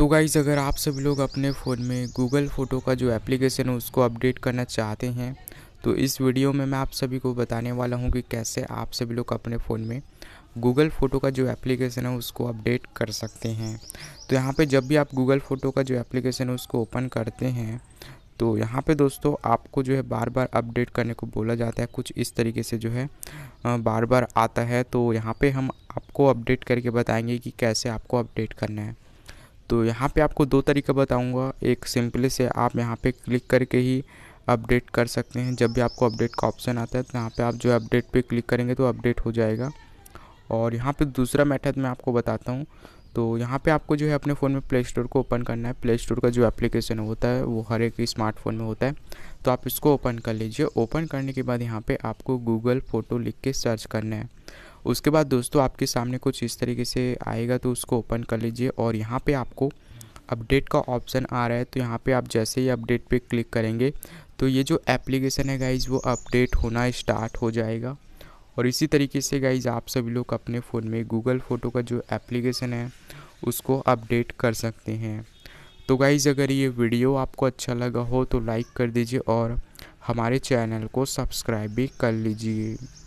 तो गाइज़ अगर आप सभी लोग अपने फ़ोन में गूगल फ़ोटो का जो एप्लीकेशन है उसको अपडेट करना चाहते हैं तो इस वीडियो में मैं आप सभी को बताने वाला हूं कि कैसे आप सभी लोग अपने फ़ोन में गूगल फ़ोटो का जो एप्लीकेशन है उसको अपडेट कर सकते हैं तो यहाँ पे जब भी आप गूगल फ़ोटो का जो एप्लीकेशन है उसको ओपन करते हैं तो यहाँ पे दोस्तों आपको जो है बार बार अपडेट करने को बोला जाता है कुछ इस तरीके से जो है बार बार आता है तो यहाँ पे हम आपको अपडेट करके बताएंगे कि कैसे आपको अपडेट करना है तो यहाँ पे आपको दो तरीका बताऊँगा एक सिंपली से आप यहाँ पे क्लिक करके ही अपडेट कर सकते हैं जब भी आपको अपडेट का ऑप्शन आता है तो यहाँ पे आप जो अपडेट पे क्लिक करेंगे तो अपडेट हो जाएगा और यहाँ पे दूसरा मेथड मैं आपको बताता हूँ तो यहाँ पे आपको जो है अपने फ़ोन में प्ले स्टोर को ओपन करना है प्ले स्टोर का जो एप्लीकेशन होता है वो हर एक स्मार्टफोन में होता है तो आप इसको ओपन कर लीजिए ओपन करने के बाद यहाँ पे आपको गूगल फ़ोटो लिख के सर्च करना है उसके बाद दोस्तों आपके सामने कुछ इस तरीके से आएगा तो उसको ओपन कर लीजिए और यहाँ पे आपको अपडेट का ऑप्शन आ रहा है तो यहाँ पे आप जैसे ही अपडेट पे क्लिक करेंगे तो ये जो एप्लीकेशन है गाइज़ वो अपडेट होना स्टार्ट हो जाएगा और इसी तरीके से गाइज़ आप सभी लोग अपने फ़ोन में गूगल फ़ोटो का जो एप्लीकेशन है उसको अपडेट कर सकते हैं तो गाइज़ अगर ये वीडियो आपको अच्छा लगा हो तो लाइक कर दीजिए और हमारे चैनल को सब्सक्राइब भी कर लीजिए